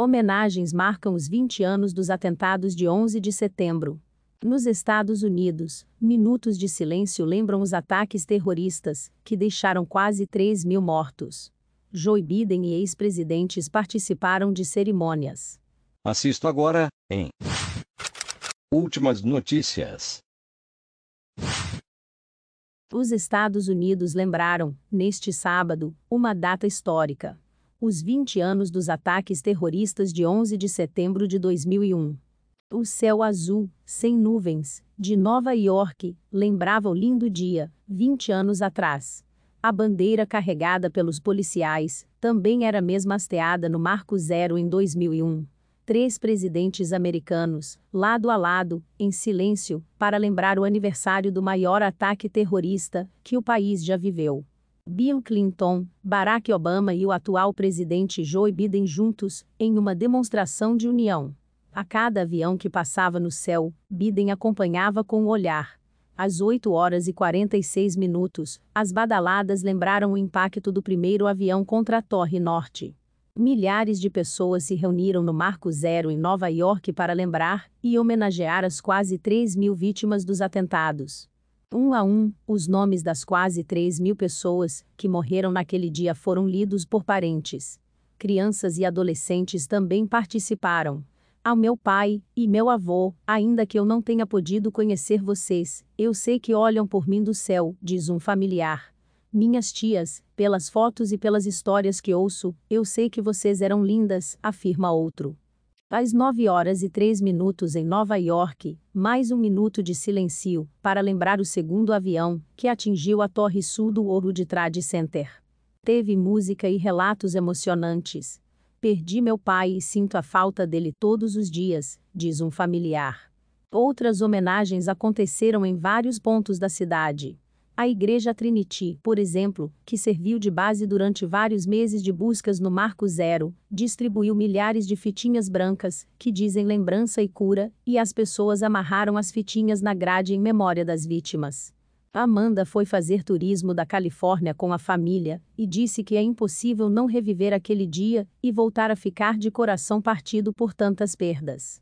Homenagens marcam os 20 anos dos atentados de 11 de setembro. Nos Estados Unidos, minutos de silêncio lembram os ataques terroristas, que deixaram quase 3 mil mortos. Joe Biden e ex-presidentes participaram de cerimônias. Assisto agora, em Últimas notícias. Os Estados Unidos lembraram, neste sábado, uma data histórica os 20 anos dos ataques terroristas de 11 de setembro de 2001. O céu azul, sem nuvens, de Nova York, lembrava o lindo dia, 20 anos atrás. A bandeira carregada pelos policiais também era mesma hasteada no Marco Zero em 2001. Três presidentes americanos, lado a lado, em silêncio, para lembrar o aniversário do maior ataque terrorista que o país já viveu. Bill Clinton, Barack Obama e o atual presidente Joe Biden juntos, em uma demonstração de união. A cada avião que passava no céu, Biden acompanhava com o um olhar. Às 8 horas e 46 minutos, as badaladas lembraram o impacto do primeiro avião contra a Torre Norte. Milhares de pessoas se reuniram no Marco Zero em Nova York para lembrar e homenagear as quase 3 mil vítimas dos atentados. Um a um, os nomes das quase 3 mil pessoas que morreram naquele dia foram lidos por parentes. Crianças e adolescentes também participaram. Ao meu pai e meu avô, ainda que eu não tenha podido conhecer vocês, eu sei que olham por mim do céu, diz um familiar. Minhas tias, pelas fotos e pelas histórias que ouço, eu sei que vocês eram lindas, afirma outro. Às 9 horas e 3 minutos em Nova York, mais um minuto de silêncio para lembrar o segundo avião que atingiu a torre sul do World Trade Center. Teve música e relatos emocionantes. Perdi meu pai e sinto a falta dele todos os dias, diz um familiar. Outras homenagens aconteceram em vários pontos da cidade. A Igreja Trinity, por exemplo, que serviu de base durante vários meses de buscas no Marco Zero, distribuiu milhares de fitinhas brancas, que dizem lembrança e cura, e as pessoas amarraram as fitinhas na grade em memória das vítimas. Amanda foi fazer turismo da Califórnia com a família e disse que é impossível não reviver aquele dia e voltar a ficar de coração partido por tantas perdas.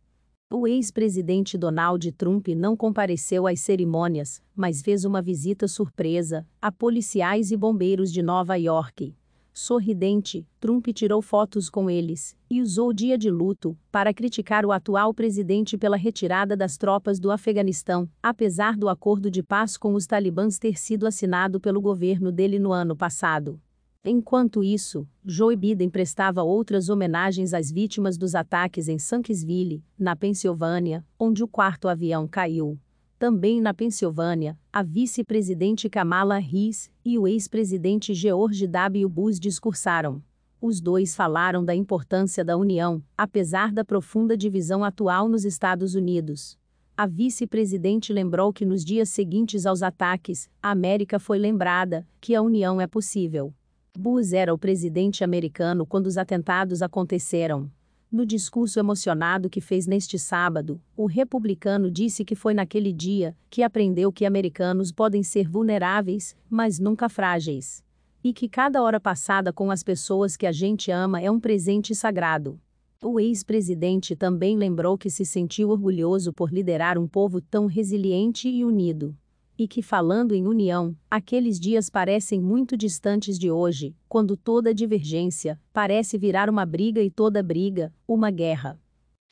O ex-presidente Donald Trump não compareceu às cerimônias, mas fez uma visita surpresa a policiais e bombeiros de Nova York. Sorridente, Trump tirou fotos com eles e usou o dia de luto para criticar o atual presidente pela retirada das tropas do Afeganistão, apesar do acordo de paz com os talibãs ter sido assinado pelo governo dele no ano passado. Enquanto isso, Joe Biden prestava outras homenagens às vítimas dos ataques em Sanksville, na Pensilvânia, onde o quarto avião caiu. Também na Pensilvânia, a vice-presidente Kamala Harris e o ex-presidente George W. Bush discursaram. Os dois falaram da importância da união, apesar da profunda divisão atual nos Estados Unidos. A vice-presidente lembrou que nos dias seguintes aos ataques, a América foi lembrada que a união é possível. Bush era o presidente americano quando os atentados aconteceram. No discurso emocionado que fez neste sábado, o republicano disse que foi naquele dia que aprendeu que americanos podem ser vulneráveis, mas nunca frágeis. E que cada hora passada com as pessoas que a gente ama é um presente sagrado. O ex-presidente também lembrou que se sentiu orgulhoso por liderar um povo tão resiliente e unido e que, falando em união, aqueles dias parecem muito distantes de hoje, quando toda divergência parece virar uma briga e toda briga, uma guerra.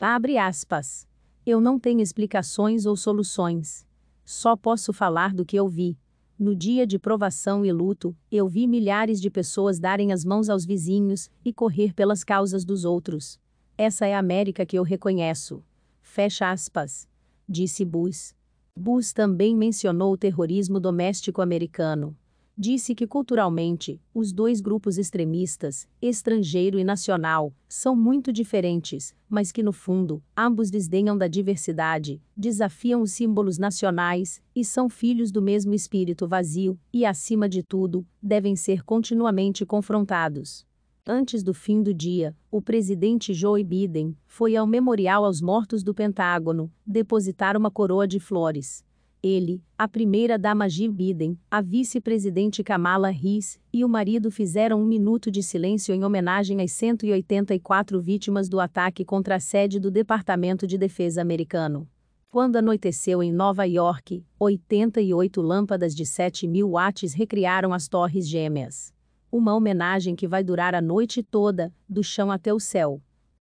Abre aspas. Eu não tenho explicações ou soluções. Só posso falar do que eu vi. No dia de provação e luto, eu vi milhares de pessoas darem as mãos aos vizinhos e correr pelas causas dos outros. Essa é a América que eu reconheço. Fecha aspas. Disse Bush. Bush também mencionou o terrorismo doméstico americano. Disse que culturalmente, os dois grupos extremistas, estrangeiro e nacional, são muito diferentes, mas que no fundo, ambos desdenham da diversidade, desafiam os símbolos nacionais e são filhos do mesmo espírito vazio e, acima de tudo, devem ser continuamente confrontados. Antes do fim do dia, o presidente Joe Biden foi ao memorial aos mortos do Pentágono depositar uma coroa de flores. Ele, a primeira-dama Jill Biden, a vice-presidente Kamala Harris e o marido fizeram um minuto de silêncio em homenagem às 184 vítimas do ataque contra a sede do Departamento de Defesa americano. Quando anoiteceu em Nova York, 88 lâmpadas de 7 mil watts recriaram as Torres Gêmeas. Uma homenagem que vai durar a noite toda, do chão até o céu.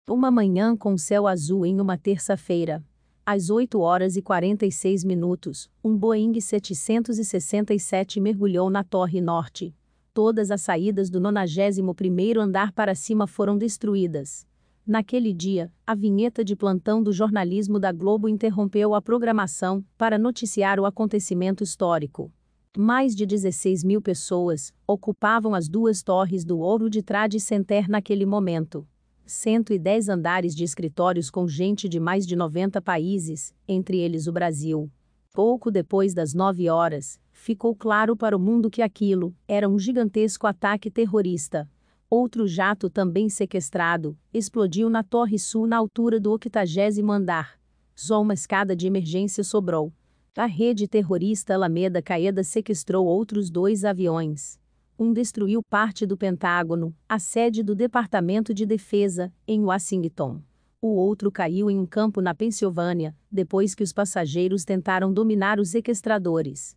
Uma manhã com céu azul em uma terça-feira. Às 8 horas e 46 minutos, um Boeing 767 mergulhou na Torre Norte. Todas as saídas do 91º andar para cima foram destruídas. Naquele dia, a vinheta de plantão do jornalismo da Globo interrompeu a programação para noticiar o acontecimento histórico. Mais de 16 mil pessoas ocupavam as duas torres do ouro de Trade Center naquele momento. 110 andares de escritórios com gente de mais de 90 países, entre eles o Brasil. Pouco depois das 9 horas, ficou claro para o mundo que aquilo era um gigantesco ataque terrorista. Outro jato também sequestrado explodiu na Torre Sul na altura do 80 andar. Só uma escada de emergência sobrou. A rede terrorista Alameda Caeda sequestrou outros dois aviões. Um destruiu parte do Pentágono, a sede do Departamento de Defesa, em Washington. O outro caiu em um campo na Pensilvânia, depois que os passageiros tentaram dominar os sequestradores.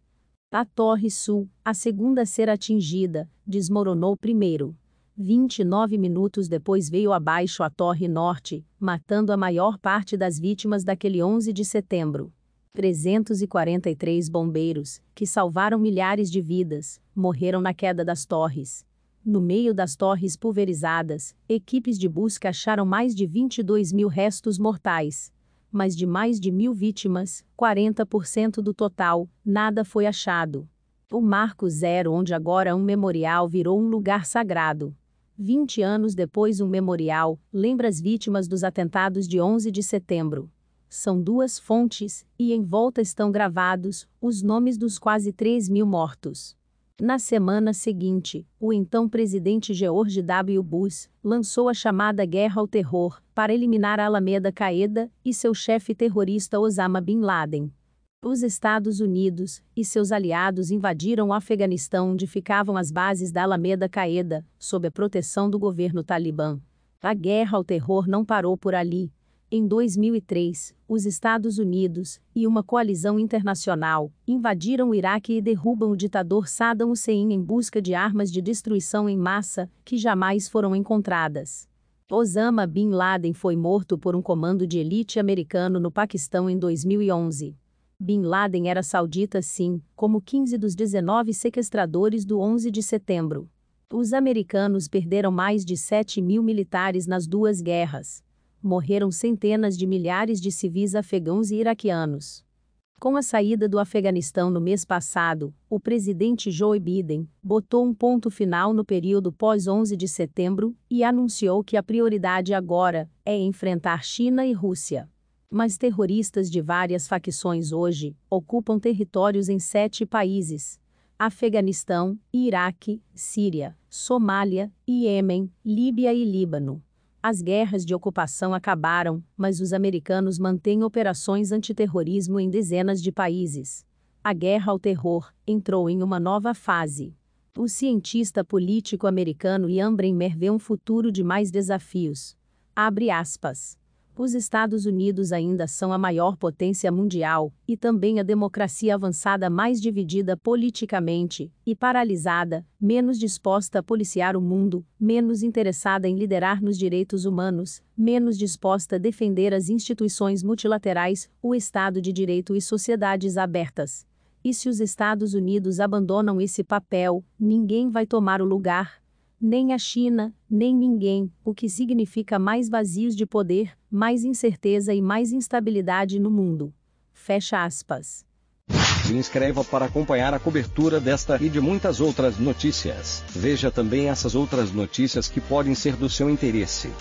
A Torre Sul, a segunda a ser atingida, desmoronou primeiro. 29 minutos depois veio abaixo a Torre Norte, matando a maior parte das vítimas daquele 11 de setembro. 343 bombeiros, que salvaram milhares de vidas, morreram na queda das torres. No meio das torres pulverizadas, equipes de busca acharam mais de 22 mil restos mortais. Mas de mais de mil vítimas, 40% do total, nada foi achado. O Marco Zero, onde agora um memorial virou um lugar sagrado. 20 anos depois, um memorial lembra as vítimas dos atentados de 11 de setembro são duas fontes, e em volta estão gravados os nomes dos quase 3 mil mortos. Na semana seguinte, o então presidente George W. Bush lançou a chamada Guerra ao Terror para eliminar Alameda Caeda e seu chefe terrorista Osama Bin Laden. Os Estados Unidos e seus aliados invadiram o Afeganistão onde ficavam as bases da Alameda Caeda, sob a proteção do governo talibã. A guerra ao terror não parou por ali, em 2003, os Estados Unidos e uma coalizão internacional invadiram o Iraque e derrubam o ditador Saddam Hussein em busca de armas de destruição em massa que jamais foram encontradas. Osama Bin Laden foi morto por um comando de elite americano no Paquistão em 2011. Bin Laden era saudita, sim, como 15 dos 19 sequestradores do 11 de setembro. Os americanos perderam mais de 7 mil militares nas duas guerras morreram centenas de milhares de civis afegãos e iraquianos. Com a saída do Afeganistão no mês passado, o presidente Joe Biden botou um ponto final no período pós-11 de setembro e anunciou que a prioridade agora é enfrentar China e Rússia. Mas terroristas de várias facções hoje ocupam territórios em sete países: Afeganistão, Iraque, Síria, Somália, Iêmen, Líbia e Líbano. As guerras de ocupação acabaram, mas os americanos mantêm operações antiterrorismo em dezenas de países. A guerra ao terror entrou em uma nova fase. O cientista político americano Ian Bremmer vê um futuro de mais desafios. Abre aspas. Os Estados Unidos ainda são a maior potência mundial, e também a democracia avançada mais dividida politicamente, e paralisada, menos disposta a policiar o mundo, menos interessada em liderar nos direitos humanos, menos disposta a defender as instituições multilaterais, o Estado de Direito e sociedades abertas. E se os Estados Unidos abandonam esse papel, ninguém vai tomar o lugar, nem a China, nem ninguém, o que significa mais vazios de poder, mais incerteza e mais instabilidade no mundo. Fecha aspas. Se inscreva para acompanhar a cobertura desta e de muitas outras notícias. Veja também essas outras notícias que podem ser do seu interesse.